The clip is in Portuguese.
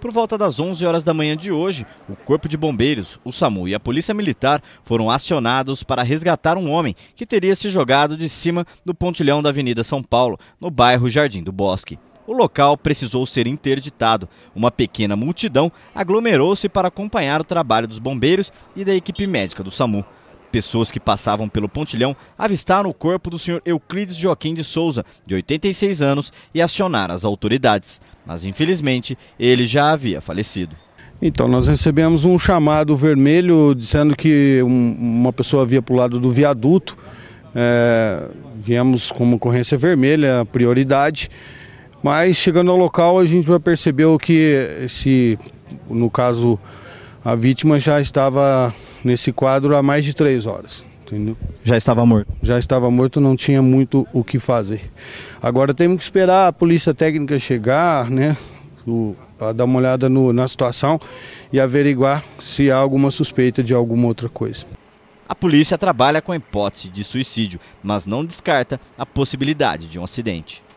Por volta das 11 horas da manhã de hoje, o Corpo de Bombeiros, o SAMU e a Polícia Militar foram acionados para resgatar um homem que teria se jogado de cima do pontilhão da Avenida São Paulo, no bairro Jardim do Bosque. O local precisou ser interditado. Uma pequena multidão aglomerou-se para acompanhar o trabalho dos bombeiros e da equipe médica do SAMU. Pessoas que passavam pelo pontilhão avistaram o corpo do senhor Euclides Joaquim de Souza, de 86 anos, e acionaram as autoridades. Mas, infelizmente, ele já havia falecido. Então, nós recebemos um chamado vermelho dizendo que um, uma pessoa havia pulado do viaduto. É, viemos com uma ocorrência vermelha, prioridade. Mas chegando ao local, a gente percebeu que esse, no caso, a vítima já estava nesse quadro há mais de três horas. Entendeu? Já estava morto? Já estava morto, não tinha muito o que fazer. Agora temos que esperar a polícia técnica chegar, né? Para dar uma olhada no, na situação e averiguar se há alguma suspeita de alguma outra coisa. A polícia trabalha com a hipótese de suicídio, mas não descarta a possibilidade de um acidente.